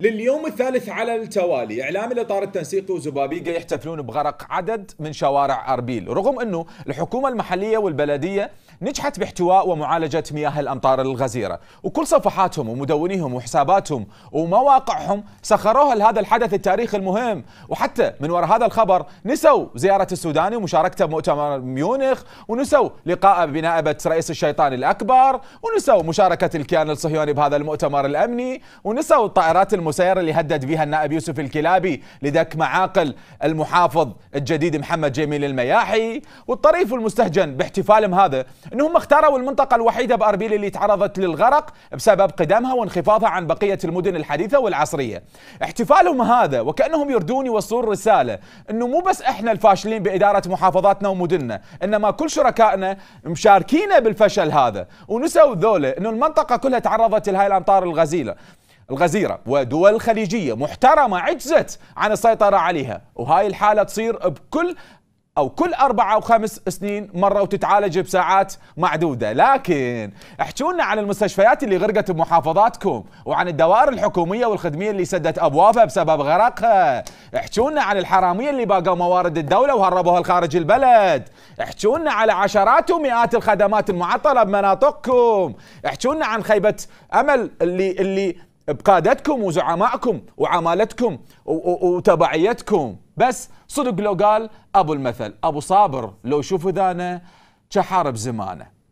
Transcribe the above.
لليوم الثالث على التوالي اعلام الاطار التنسيقي وزبابيقه يحتفلون بغرق عدد من شوارع اربيل رغم انه الحكومه المحليه والبلديه نجحت باحتواء ومعالجه مياه الامطار الغزيره وكل صفحاتهم ومدونيهم وحساباتهم ومواقعهم سخروها لهذا الحدث التاريخي المهم وحتى من وراء هذا الخبر نسوا زياره السوداني ومشاركته بمؤتمر ميونخ ونسوا لقاء بنائبه رئيس الشيطان الاكبر ونسوا مشاركه الكيان الصهيوني بهذا المؤتمر الامني ونسوا الطائرات المسيرة اللي هدد فيها النائب يوسف الكلابي لدك معاقل المحافظ الجديد محمد جميل المياحي والطريف والمستهجن باحتفالهم هذا انهم اختاروا المنطقه الوحيده باربيل اللي تعرضت للغرق بسبب قدمها وانخفاضها عن بقيه المدن الحديثه والعصريه احتفالهم هذا وكانهم يردون يوصلون رساله انه مو بس احنا الفاشلين باداره محافظاتنا ومدننا انما كل شركائنا مشاركين بالفشل هذا ونسوا ذوله انه المنطقه كلها تعرضت لهاي الامطار الغزيله الغزيرة ودول خليجيه محترمة عجزت عن السيطرة عليها وهاي الحالة تصير بكل أو كل أربعة أو خمس سنين مرة وتتعالج بساعات معدودة لكن احجونا عن المستشفيات اللي غرقت بمحافظاتكم وعن الدوائر الحكومية والخدمية اللي سدت أبوابها بسبب غرقها احجونا عن الحرامية اللي باقوا موارد الدولة وهربوها لخارج البلد احجونا على عشرات ومئات الخدمات المعطلة بمناطقكم احجونا عن خيبة أمل اللي, اللي بقادتكم وزعمائكم وعمالتكم وتبعيتكم بس صدق لو قال ابو المثل ابو صابر لو شوف ذانه كحارب زمانه